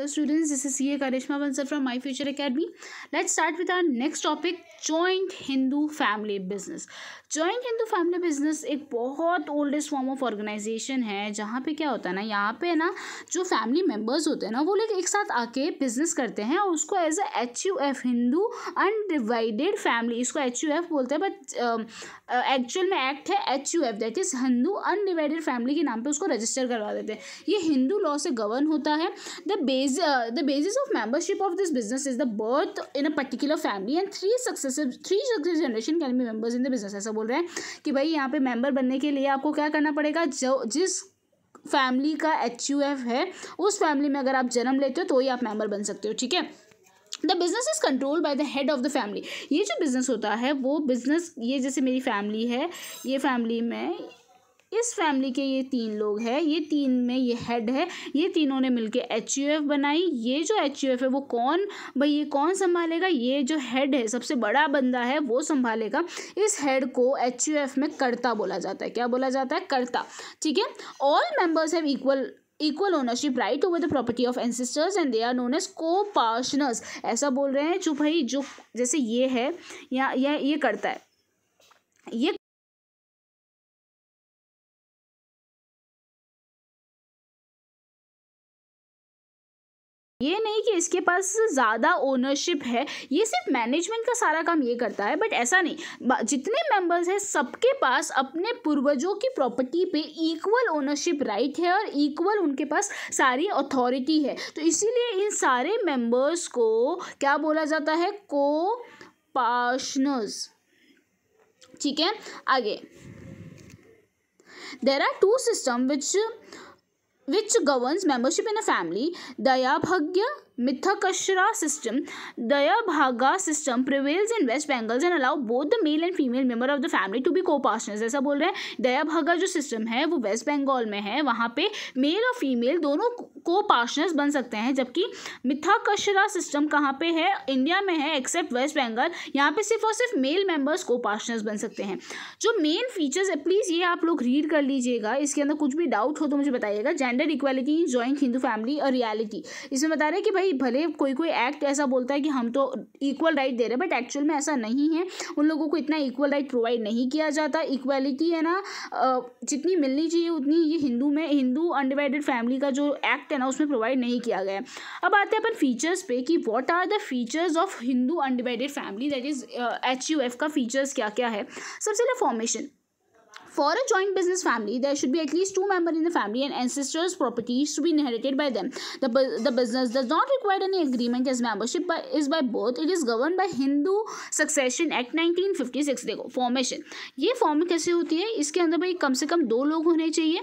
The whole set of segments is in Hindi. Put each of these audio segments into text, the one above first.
Hello students this is CA Karishma Bansal from my future academy let's start with our next topic joint Hindu family business joint Hindu family business एक बहुत ओल्डेस्ट फॉर्म ऑफ ऑर्गेनाइजेशन है जहाँ पे क्या होता है ना यहाँ पे ना जो फैमिली मेम्बर्स होते हैं ना वो लोग एक साथ आके बिजनेस करते हैं और उसको as a H U F Hindu undivided family इसको एच यू एफ बोलते हैं बट एक्चुअल um, uh, में एक्ट है H U F that is Hindu undivided family के नाम पर उसको रजिस्टर करवा देते हैं ये हिंदू लॉ से गवर्न होता है the base base, uh, the basis of membership of this business is the birth in a particular family and three successive three successive generation can be members in the business ऐसा बोल रहे हैं कि भाई यहाँ पे member बनने के लिए आपको क्या करना पड़ेगा जो जिस फैमिली का एच है उस फैमिली में अगर आप जन्म लेते हो तो ही आप मेंबर बन सकते हो ठीक है the business is control by the head of the family ये जो बिज़नेस होता है वो बिज़नेस ये जैसे मेरी फैमिली है ये फैमिली में इस फैमिली के ये तीन लोग हैं ये तीन में ये हेड है ये तीनों ने मिलकर एच यू एफ बनाई ये जो एच यू एफ है वो कौन भाई ये कौन संभालेगा ये जो हेड है सबसे बड़ा बंदा है वो संभालेगा इस हेड को एच यू एफ में कर्ता बोला जाता है क्या बोला जाता है कर्ता ठीक है all members have equal equal ownership right over the property of ancestors and they are known as coparceners ऐसा बोल रहे हैं जो भाई जो जैसे ये है या, या ये करता है ये ये नहीं कि इसके पास ज़्यादा ओनरशिप है ये सिर्फ मैनेजमेंट का सारा काम ये करता है बट ऐसा नहीं जितने मेंबर्स हैं सबके पास अपने पूर्वजों की प्रॉपर्टी पे इक्वल ओनरशिप राइट है और इक्वल उनके पास सारी अथॉरिटी है तो इसीलिए इन सारे मेंबर्स को क्या बोला जाता है को पार्शनर्स ठीक है आगे there are two system which which governs membership in a family, Dayabhagya system Dayabhaga system prevails in west Bengals and allow both the male and female member of the family to be co partners ऐसा बोल रहे हैं दया भागा जो सिस्टम है वो वेस्ट बंगाल में है वहाँ पे मेल और फीमेल दोनों को पार्टनर्स बन सकते हैं जबकि मिथाकशरा सिस्टम कहाँ पे है इंडिया में है एक्सेप्ट वेस्ट बंगाल यहाँ पे सिर्फ और सिर्फ मेल मेंबर्स को पार्टनर्स बन सकते हैं जो मेन फीचर्स है प्लीज़ ये आप लोग रीड कर लीजिएगा इसके अंदर कुछ भी डाउट हो तो मुझे बताइएगा gender equality in joint Hindu family और रियालिटी इसमें बता रहे हैं कि भाई कि भले कोई कोई एक्ट ऐसा बोलता है कि हम तो इक्वल राइट दे रहे हैं बट एक्चुअल में ऐसा नहीं है उन लोगों को इतना इक्वल राइट प्रोवाइड नहीं किया जाता इक्वालिटी है ना जितनी मिलनी चाहिए उतनी ये हिंदू में हिंदू अनडिवाइडेड फैमिली का जो एक्ट है ना उसमें प्रोवाइड नहीं किया गया अब आते हैं अपन फीचर्स पे कि what are the features of Hindu undivided family that is H U F का फीचर्स क्या क्या है सबसे पहले formation for a joint business family there should be at least two member in the family and ancestors properties to be inherited by them the business does not required any agreement is membership is by both it is govern by Hindu succession act nineteen fifty six देखो फॉर्मेशन ये फॉर्म कैसे होती है इसके अंदर भाई कम से कम दो लोग होने चाहिए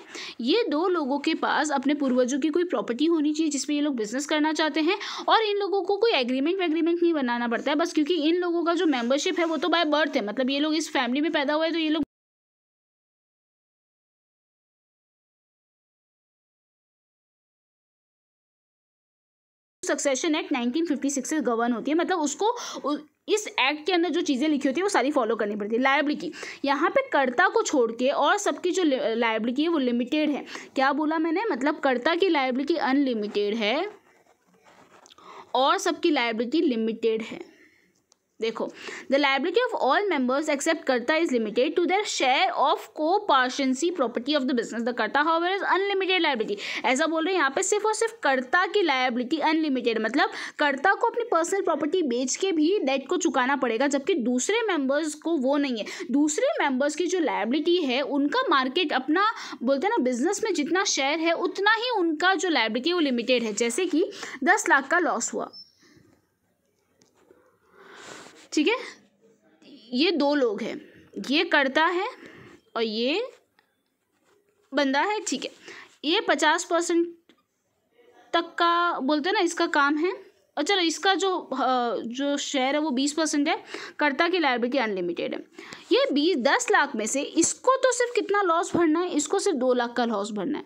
ये दो लोगों के पास अपने पूर्वजों की कोई प्रॉपर्टी होनी चाहिए जिसमें ये लोग बिजनेस करना चाहते हैं और इन लोगों को कोई एग्रीमेंट वग्रीमेंट नहीं बनाना पड़ता है बस क्योंकि इन लोगों का जो मेंबरशिप है वो तो बाय बर्थ है मतलब ये लोग इस फैमिली में पैदा हुआ है तो ये लोग सक्सेशन एक्ट 1956 से गवर्न होती है मतलब उसको इस एक्ट के अंदर जो चीज़ें लिखी होती है वो सारी फॉलो करनी पड़ती है लाइबिलिटी यहाँ पे कर्ता को छोड़ के और सबकी जो लाइबिलिटी है वो लिमिटेड है क्या बोला मैंने मतलब कर्ता की लाइबिलिटी अनलिमिटेड है और सबकी लाइबिलिटी लिमिटेड है देखो the liability of all members except karta is limited to their share of को पार्शंसी property of the business the karta however is unlimited liability ऐसा बोल रहे हैं यहाँ पे सिर्फ और सिर्फ करता की लाइबिलिटी अनलिमिटेड मतलब करता को अपनी पर्सनल प्रॉपर्टी बेच के भी डेट को चुकाना पड़ेगा जबकि दूसरे मेंबर्स को वो नहीं है दूसरे मेंबर्स की जो लाइबिलिटी है उनका मार्केट अपना बोलते हैं ना बिजनेस में जितना शेयर है उतना ही उनका जो लाइबिलिटी है वो लिमिटेड है जैसे कि दस लाख का लॉस हुआ ठीक है ये दो लोग हैं ये करता है और ये बंदा है ठीक है ये पचास परसेंट तक का बोलते हैं ना इसका काम है और चलो इसका जो जो शेयर है वो बीस परसेंट है कर्ता की लाइबिलिटी अनलिमिटेड है ये बीस दस लाख में से इसको तो सिर्फ कितना लॉस भरना है इसको सिर्फ दो लाख का लॉस भरना है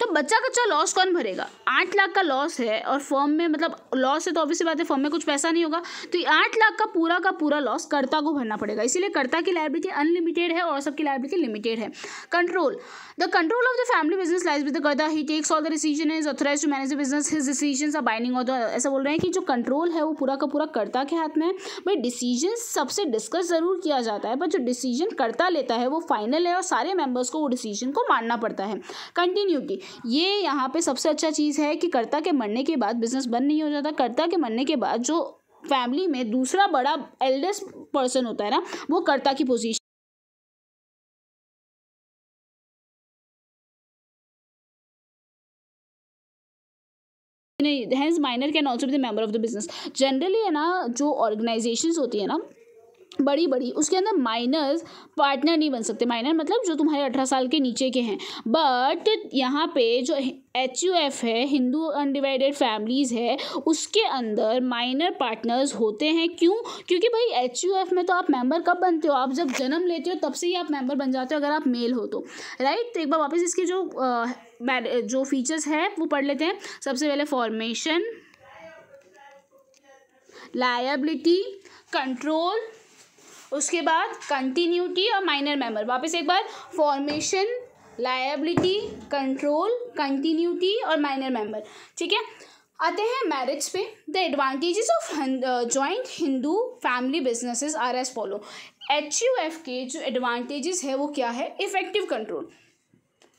तो बच्चा कच्चा लॉस कौन भरेगा आठ लाख का लॉस है और फर्म में मतलब लॉस है तो ऑब्वियस बात है फर्म में कुछ पैसा नहीं होगा तो आठ लाख का पूरा का पूरा लॉस कर्ता को भरना पड़ेगा इसीलिए कर्ता की लाइबिलिटी अनलिमिटेड है और सबकी लाइबिलिटी लिमिटेड है control the control of the family business lies with the he takes all the decision is authorise to manage the business his decision are binding और ऐसा बोल रहे हैं कि जो कंट्रोल है वो पूरा का पूरा कर्ता के हाथ में है भाई डिसीजन सबसे डिस्कस ज़रूर किया जाता है पर जो डिसीजन कर्ता लेता है वो फाइनल है और सारे मेम्बर्स को वो डिसीजन को मानना पड़ता है कंटिन्यूटी ये यहाँ पे सबसे अच्छा चीज़ है कि कर्ता के मरने के बाद बिजनेस बंद नहीं हो जाता कर्ता के मरने के बाद जो फैमिली में दूसरा बड़ा एल्डेस्ट पर्सन होता है ना वो कर्ता की position hence minor can also be the member of the business generally है ना जो ऑर्गेनाइजेशंस होती है ना बड़ी बड़ी उसके अंदर माइनर्स पार्टनर नहीं बन सकते माइनर मतलब जो तुम्हारे अठारह साल के नीचे के हैं बट यहाँ पे जो एच यू एफ है हिंदू अनडिवाइडेड फैमिलीज़ है उसके अंदर माइनर पार्टनर्स होते हैं क्यों क्योंकि भाई एच यू एफ में तो आप मेंबर कब बनते हो आप जब जन्म लेते हो तब से ही आप मेंबर बन जाते हो अगर आप मेल हो तो राइट तो एक बार वापस इसके जो जो फीचर्स हैं वो पढ़ लेते हैं सबसे पहले फॉर्मेशन लायबिलिटी कंट्रोल उसके बाद कंटिन्यूटी और माइनर मेमर वापस एक बार फॉर्मेशन लाइबिलिटी कंट्रोल कंटिन्यूटी और माइनर मेम्बर ठीक है आते हैं मैरिज पे the advantages of joint Hindu family businesses are as follow H U F के जो एडवांटेजेस है वो क्या है इफेक्टिव कंट्रोल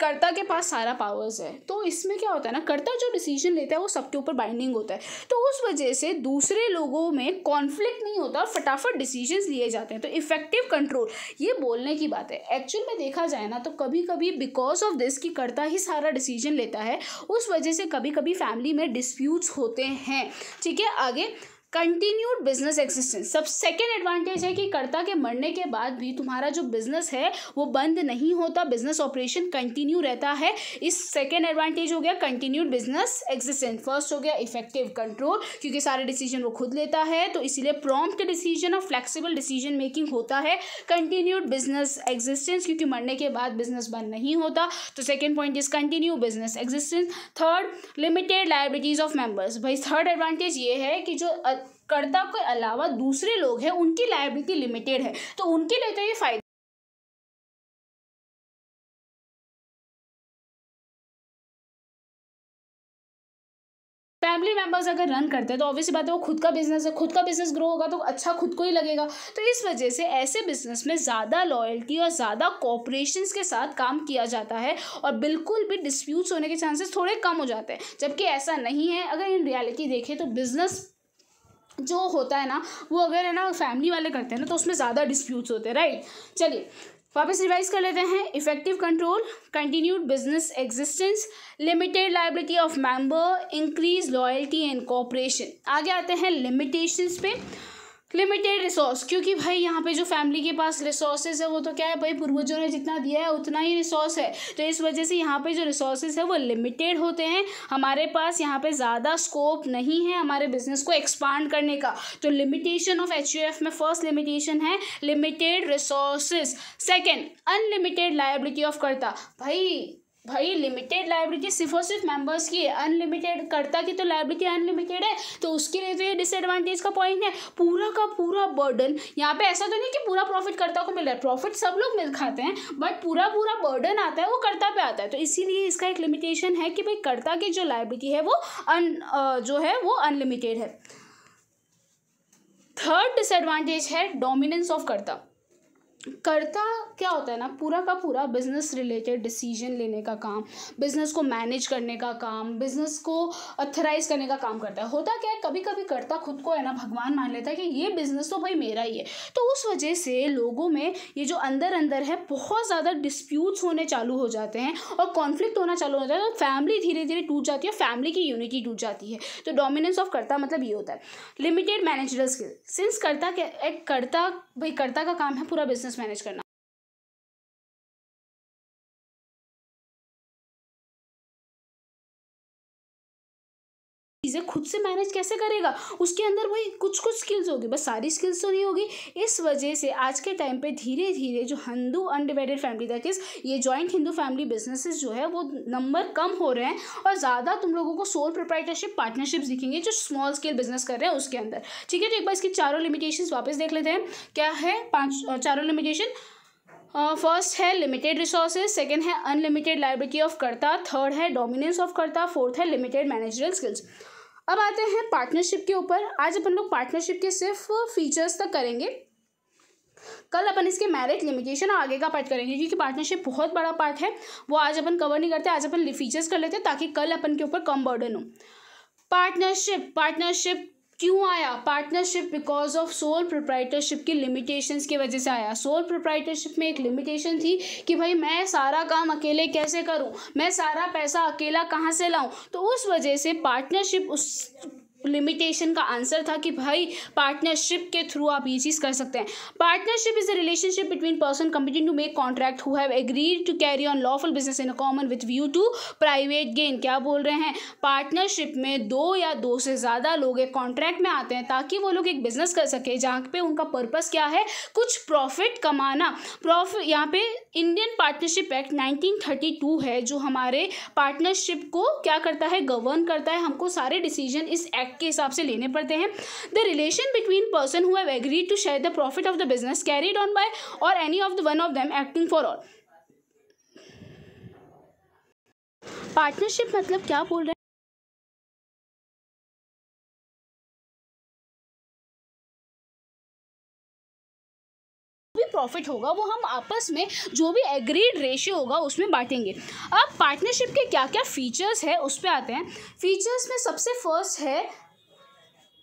कर्ता के पास सारा पावर्स है तो इसमें क्या होता है ना कर्ता जो डिसीजन लेता है वो सबके ऊपर बाइंडिंग होता है तो उस वजह से दूसरे लोगों में कॉन्फ्लिक्ट नहीं होता और फटाफट डिसीजन लिए जाते हैं तो इफेक्टिव कंट्रोल ये बोलने की बात है एक्चुअल में देखा जाए ना तो कभी कभी बिकॉज ऑफ दिस कि कर्ता ही सारा डिसीजन लेता है उस वजह से कभी कभी फैमिली में डिस्प्यूट्स होते हैं ठीक है आगे कंटिन्यूड बिजनेस एक्सिस्टेंस सब सेकेंड एडवांटेज है कि कर्ता के मरने के बाद भी तुम्हारा जो बिजनेस है वो बंद नहीं होता बिजनेस ऑपरेशन कंटिन्यू रहता है इस सेकेंड एडवांटेज हो गया कंटिन्यूड बिजनेस एक्सिस्टेंस फर्स्ट हो गया इफेक्टिव कंट्रोल क्योंकि सारे डिसीजन वो खुद लेता है तो इसीलिए प्रॉम्प्ट डिसीजन और फ्लेक्सिबल डिसीजन मेकिंग होता है कंटिन्यूड बिजनेस एग्जिस्टेंस क्योंकि मरने के बाद बिजनेस बंद नहीं होता तो second point is continue business existence third limited liabilities of members भाई थर्ड एडवांटेज ये है कि जो कर्ता के अलावा दूसरे लोग हैं उनकी लाइबिलिटी लिमिटेड है तो उनके लिए तो ये फायदा फैमिली मेंबर्स अगर रन करते हैं तो ऑब्वियसली बात है वो खुद का बिजनेस है खुद का बिजनेस ग्रो होगा तो अच्छा खुद को ही लगेगा तो इस वजह से ऐसे बिजनेस में ज़्यादा लॉयल्टी और ज़्यादा कॉपरेशन के साथ काम किया जाता है और बिल्कुल भी डिस्प्यूट्स होने के चांसेस थोड़े कम हो जाते हैं जबकि ऐसा नहीं है अगर इन रियलिटी देखें तो बिजनेस जो होता है ना वो अगर है ना फैमिली वाले करते हैं ना तो उसमें ज़्यादा डिस्प्यूट्स होते हैं राइट चलिए वापस रिवाइज कर लेते हैं effective control continued business existence limited liability of member increase loyalty and cooperation आगे आते हैं लिमिटेशंस पे लिमिटेड रिसोर्स क्योंकि भाई यहाँ पे जो फैमिली के पास रिसोर्सेज है वो तो क्या है भाई पूर्वजों ने जितना दिया है उतना ही रिसोर्स है तो इस वजह से यहाँ पे जो रिसोर्सेज है वो लिमिटेड होते हैं हमारे पास यहाँ पे ज़्यादा स्कोप नहीं है हमारे बिजनेस को एक्सपांड करने का तो लिमिटेशन ऑफ एच में फर्स्ट लिमिटेशन है limited resources second unlimited liability of karta भाई भाई लिमिटेड लाइब्रेरी सिर्फ और सिर्फ मेंबर्स की है अनलिमिटेड करता की तो लाइब्रेरी अनलिमिटेड है तो उसके लिए तो ये डिसएडवांटेज का पॉइंट है पूरा का पूरा बर्डन यहाँ पे ऐसा तो नहीं कि पूरा प्रॉफिट करता को मिल रहा है प्रॉफिट सब लोग मिल खाते हैं बट पूरा पूरा बर्डन आता है वो करता पे आता है तो इसीलिए इसका एक लिमिटेशन है कि भाई करता की जो लाइब्रेरी है वो अन जो है वो अनलिमिटेड है थर्ड डिसएडवांटेज है डोमिनेंस ऑफ करता करता क्या होता है ना पूरा का पूरा बिजनेस रिलेटेड डिसीजन लेने का काम बिजनेस को मैनेज करने का काम बिजनेस को अथराइज करने का काम करता है होता क्या है कभी कभी करता खुद को है ना भगवान मान लेता है कि ये बिजनेस तो भाई मेरा ही है तो उस वजह से लोगों में ये जो अंदर अंदर है बहुत ज़्यादा डिस्प्यूट्स होने चालू हो जाते हैं और कॉन्फ्लिक्ट होना चालू हो जाता है तो फैमिली धीरे धीरे टूट जाती है फैमिली की यूनिटी टूट जाती है तो डोमिनेंस ऑफ करता मतलब ये होता है लिमिटेड मैनेजर स्किल सिंस करता क्या करता भाई करता का काम है पूरा बिजनेस मैनेज करना चीज़ें खुद से मैनेज कैसे करेगा उसके अंदर वही कुछ कुछ स्किल्स होगी बस सारी स्किल्स तो नहीं होगी इस वजह से आज के टाइम पे धीरे धीरे जो Hindu undivided family that is ये जॉइंट हिंदू फैमिली बिजनेसेस जो है वो नंबर कम हो रहे हैं और ज़्यादा तुम लोगों को सोल प्रोप्राइटरशिप पार्टनरशिप दिखेंगे जो स्मॉल स्केल बिजनेस कर रहे हैं उसके अंदर ठीक है तो एक बार इसकी चारों लिमिटेशन वापस देख लेते हैं क्या है पाँच चारों लिमिटेशन फर्स्ट uh, है लिमिटेड रिसोर्सेज सेकेंड है unlimited liability of karta third है डोमिनेंस ऑफ करता फोर्थ है लिमिटेड मैनेजरल स्किल्स अब आते हैं पार्टनरशिप के ऊपर आज अपन लोग पार्टनरशिप के सिर्फ फीचर्स तक करेंगे कल अपन इसके मैरिट लिमिटेशन आगे का पार्ट करेंगे क्योंकि पार्टनरशिप बहुत बड़ा पार्ट है वो आज अपन कवर नहीं करते आज अपन फीचर्स कर लेते ताकि कल अपन के ऊपर कम बर्डन हो पार्टनरशिप पार्टनरशिप क्यों आया partnership because of sole proprietorship की लिमिटेशंस की वजह से आया सोल प्रोप्राइटरशिप में एक लिमिटेशन थी कि भाई मैं सारा काम अकेले कैसे करूं मैं सारा पैसा अकेला कहाँ से लाऊं तो उस वजह से पार्टनरशिप उस लिमिटेशन का आंसर था कि भाई पार्टनरशिप के थ्रू आप ये चीज़ कर सकते हैं partnership is a relationship between person competent to make contract who have agreed to carry on lawful business in common with view to private gain क्या बोल रहे हैं पार्टनरशिप में दो या दो से ज़्यादा लोग एक कॉन्ट्रैक्ट में आते हैं ताकि वो लोग एक बिजनेस कर सके जहाँ पे उनका पर्पज़ क्या है कुछ प्रॉफिट कमाना प्रॉफिट यहाँ पे इंडियन पार्टनरशिप एक्ट नाइनटीन है जो हमारे पार्टनरशिप को क्या करता है गवर्न करता है हमको सारे डिसीजन इस एक्ट एक्ट के हिसाब से लेने पड़ते हैं the relation between person who have agreed to share the profit of the business carried on by or any of the one of them acting for all partnership मतलब क्या बोल रहे हैं प्रॉफिट होगा वो हम आपस में जो भी एग्रीड रेशियो होगा उसमें बांटेंगे अब पार्टनरशिप के क्या क्या फीचर्स है उस पर आते हैं फीचर्स में सबसे फर्स्ट है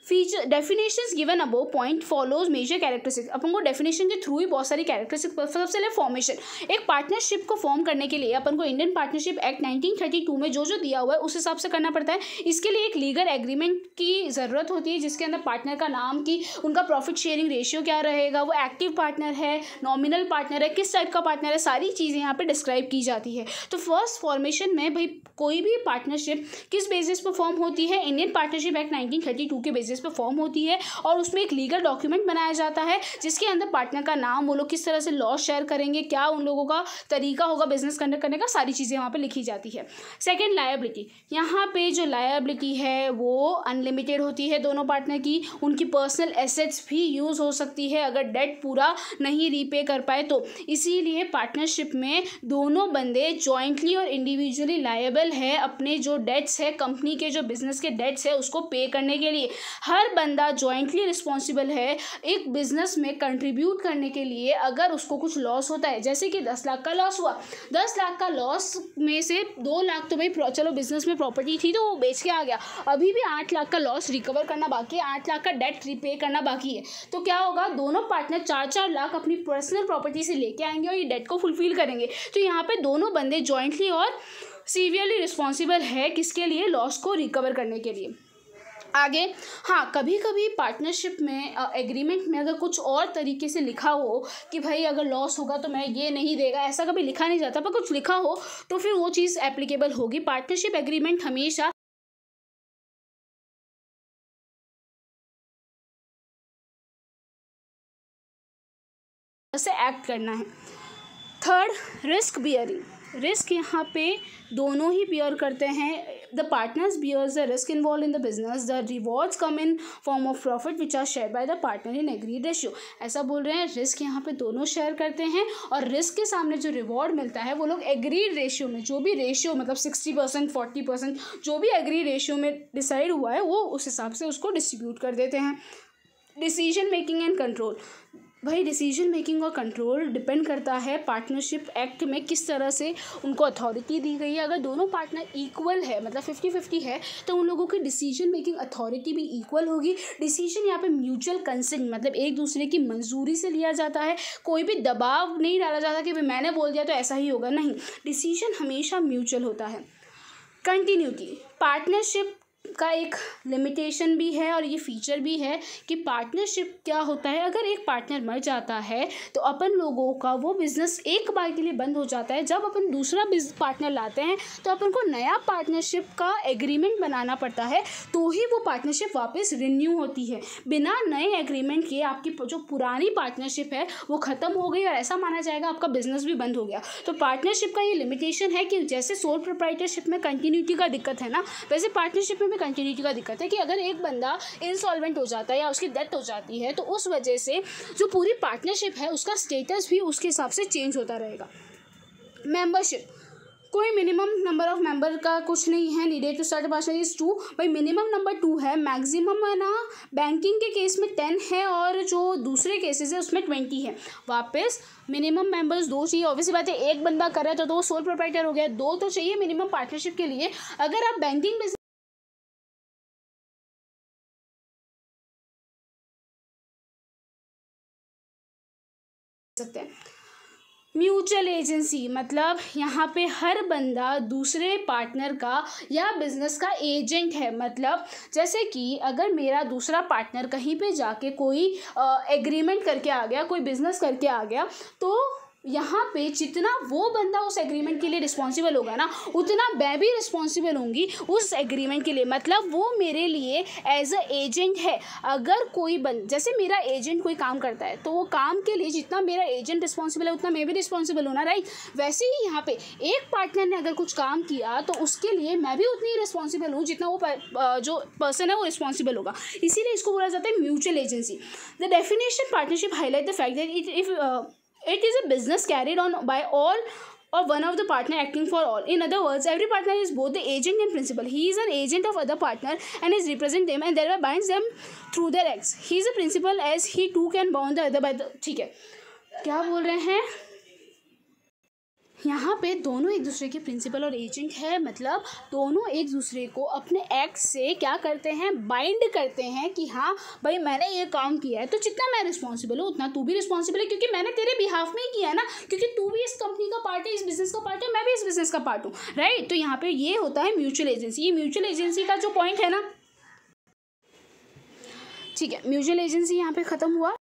feature definition given above point follows major characteristics अपन को डेफिनेशन के थ्रू ही बहुत सारी कैरेक्टरिस्टिक्स सबसे पहले फॉर्मेशन एक पार्टनरशिप को फॉर्म करने के लिए अपन को Indian partnership act nineteen thirty two में जो जो दिया हुआ है उस हिसाब से करना पड़ता है इसके लिए एक लीगल एग्रीमेंट की ज़रूरत होती है जिसके अंदर पार्टनर का नाम की उनका प्रॉफिट शेयरिंग रेशियो क्या रहेगा वो एक्टिव पार्टनर है नॉमिनल पार्टनर है किस टाइप का पार्टनर है सारी चीज़ें यहाँ पर डिस्क्राइब की जाती है तो फर्स्ट फॉर्मेशन में भाई कोई भी पार्टनरशिप किस बेसिस पर फॉर्म होती है Indian partnership act nineteen thirty two के बेसिस बेसिस पे फॉर्म होती है और उसमें एक लीगल डॉक्यूमेंट बनाया जाता है जिसके अंदर पार्टनर का नाम वो लोग किस तरह से लॉस शेयर करेंगे क्या उन लोगों का तरीका होगा बिजनेस कंडक्ट करने का सारी चीज़ें वहाँ पर लिखी जाती है सेकेंड लाइबिलिटी यहाँ पर जो लाइबिलिटी है वो अनलिमिटेड होती है दोनों पार्टनर की उनकी पर्सनल एसेट्स भी यूज़ हो सकती है अगर डेट पूरा नहीं रीपे कर पाए तो इसीलिए पार्टनरशिप में दोनों बंदे जॉइंटली और इंडिविजुअली लायबल है अपने जो डेट्स है कंपनी के जो बिजनेस के डेट्स है उसको पे करने के लिए हर बंदा जॉइंटली रिस्पॉन्सिबल है एक बिजनेस में कंट्रीब्यूट करने के लिए अगर उसको कुछ लॉस होता है जैसे कि दस लाख का लॉस हुआ दस लाख का लॉस में से दो लाख तो भाई चलो बिजनेस में प्रॉपर्टी थी तो वो बेच के आ गया अभी भी आठ लाख का लॉस रिकवर करना बाकी है आठ लाख का डेट रिपे करना बाकी है तो क्या होगा दोनों पार्टनर चार चार लाख अपनी पर्सनल प्रॉपर्टी से लेके आएंगे और ये डेट को फुलफिल करेंगे तो यहाँ पे दोनों बंदे जॉइंटली और सीवियरली रिस्पॉन्सिबल है किसके लिए लॉस को रिकवर करने के लिए आगे हाँ कभी कभी पार्टनरशिप में एग्रीमेंट में अगर कुछ और तरीके से लिखा हो कि भाई अगर लॉस होगा तो मैं ये नहीं देगा ऐसा कभी लिखा नहीं जाता पर कुछ लिखा हो तो फिर वो चीज़ एप्लीकेबल होगी पार्टनरशिप एग्रीमेंट हमेशा से एक्ट करना है थर्ड रिस्क बियरिंग रिस्क यहाँ पे दोनों ही बियर करते हैं the partners bears the risk involved in the business the rewards come in form of profit which are shared by the partner in agreed ratio ऐसा बोल रहे हैं रिस्क यहाँ पे दोनों शेयर करते हैं और रिस्क के सामने जो रिवॉर्ड मिलता है वो लोग एग्रीड रेशियो में जो भी रेशियो मतलब सिक्सटी परसेंट फोर्टी परसेंट जो भी एग्री रेशियो में डिसाइड हुआ है वो उस हिसाब से उसको डिस्ट्रीब्यूट कर देते हैं डिसीजन मेकिंग एंड कंट्रोल वही डिसीजन मेकिंग और कंट्रोल डिपेंड करता है पार्टनरशिप एक्ट में किस तरह से उनको अथॉरिटी दी गई है अगर दोनों पार्टनर इक्वल है मतलब फिफ्टी फिफ्टी है तो उन लोगों की डिसीजन मेकिंग अथॉरिटी भी इक्वल होगी डिसीजन यहाँ पे म्यूचुअल कंसेंट मतलब एक दूसरे की मंजूरी से लिया जाता है कोई भी दबाव नहीं डाला जाता कि भाई मैंने बोल दिया तो ऐसा ही होगा नहीं डिसीजन हमेशा म्यूचुअल होता है कंटिन्यूटी पार्टनरशिप का एक लिमिटेशन भी है और ये फीचर भी है कि पार्टनरशिप क्या होता है अगर एक पार्टनर मर जाता है तो अपन लोगों का वो बिज़नेस एक बार के लिए बंद हो जाता है जब अपन दूसरा बिज पार्टनर लाते हैं तो अपन को नया पार्टनरशिप का एग्रीमेंट बनाना पड़ता है तो ही वो पार्टनरशिप वापस रिन्यू होती है बिना नए एग्रीमेंट के आपकी जो पुरानी पार्टनरशिप है वो ख़त्म हो गई और ऐसा माना जाएगा आपका बिज़नेस भी बंद हो गया तो पार्टनरशिप का ये लिमिटेशन है कि जैसे सोल प्रोप्राइटरशिप में कंटिन्यूटी का दिक्कत है ना वैसे पार्टनरशिप में में कंटिन्यूटी का दिक्कत है कि अगर एक बंदा इंसॉल्वेंट हो जाता है या उसकी डेथ हो जाती है तो उस वजह से जो पूरी पार्टनरशिप है उसका स्टेटस भी उसके हिसाब से चेंज होता रहेगा मेंबरशिप कोई मिनिमम नंबर ऑफ मेंबर का कुछ नहीं है नीडेड टू स्टार्ट पास इज टू भाई मिनिमम नंबर टू है मैक्सिमम है ना बैंकिंग के केस में टेन है और जो दूसरे केसेस है उसमें ट्वेंटी है वापस मिनिमम मेंबर्स दो चाहिए ऑब्वियसली बात है एक बंदा कर रहा है तो दो सोल प्रोपराइटर हो गया दो तो चाहिए मिनिमम पार्टनरशिप के लिए अगर आप बैंकिंग सकते हैं म्यूचुअल एजेंसी मतलब यहाँ पे हर बंदा दूसरे पार्टनर का या बिजनेस का एजेंट है मतलब जैसे कि अगर मेरा दूसरा पार्टनर कहीं पे जाके कोई एग्रीमेंट करके आ गया कोई बिजनेस करके आ गया तो यहाँ पे जितना वो बंदा उस एग्रीमेंट के लिए रिस्पॉन्सिबल होगा ना उतना मैं भी रिस्पॉन्सिबल होंगी उस एग्रीमेंट के लिए मतलब वो मेरे लिए एज अ एजेंट है अगर कोई बन जैसे मेरा एजेंट कोई काम करता है तो वो काम के लिए जितना मेरा एजेंट रिस्पॉन्सिबल है उतना मैं भी रिस्पॉन्सिबल हूँ ना राइट वैसे ही यहाँ पे एक पार्टनर ने अगर कुछ काम किया तो उसके लिए मैं भी उतनी रिस्पॉन्सिबल हूँ जितना वो जो पर्सन है वो रिस्पॉन्सिबल होगा इसीलिए इसको बोला जाता है mutual agency the definition partnership highlight the fact that it if It is a business carried on by all or one of the partner acting for all. In other words, every partner is both the agent and principal. He is an agent of other partner and is represent them and thereby binds them through their acts. He is a principal as he too can bound the other by the ठीक है क्या बोल रहे हैं यहाँ पे दोनों एक दूसरे के प्रिंसिपल और एजेंट है मतलब दोनों एक दूसरे को अपने एक्ट से क्या करते हैं बाइंड करते हैं कि हाँ भाई मैंने ये काम किया है तो जितना मैं रिस्पॉन्सिबल हूँ उतना तू भी रिस्पॉन्सिबल है क्योंकि मैंने तेरे बिहाफ में ही किया है ना क्योंकि तू भी इस कंपनी का पार्ट है इस बिजनेस का पार्ट है मैं भी इस बिजनेस का पार्ट हूँ राइट तो यहाँ पे ये होता है म्यूचुअल एजेंसी ये म्यूचुअल एजेंसी का जो पॉइंट है ना ठीक है म्यूचुअल एजेंसी यहाँ पे ख़त्म हुआ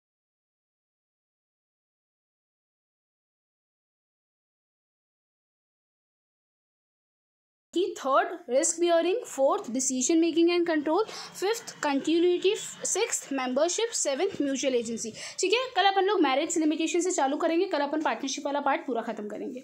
कि third risk bearing fourth decision making and control fifth continuity six membership seventh mutual agency ठीक है कल अपन लोग मैरिज लिमिटेशन से चालू करेंगे कल अपन पार्टनरशिप वाला पार्ट पूरा खत्म करेंगे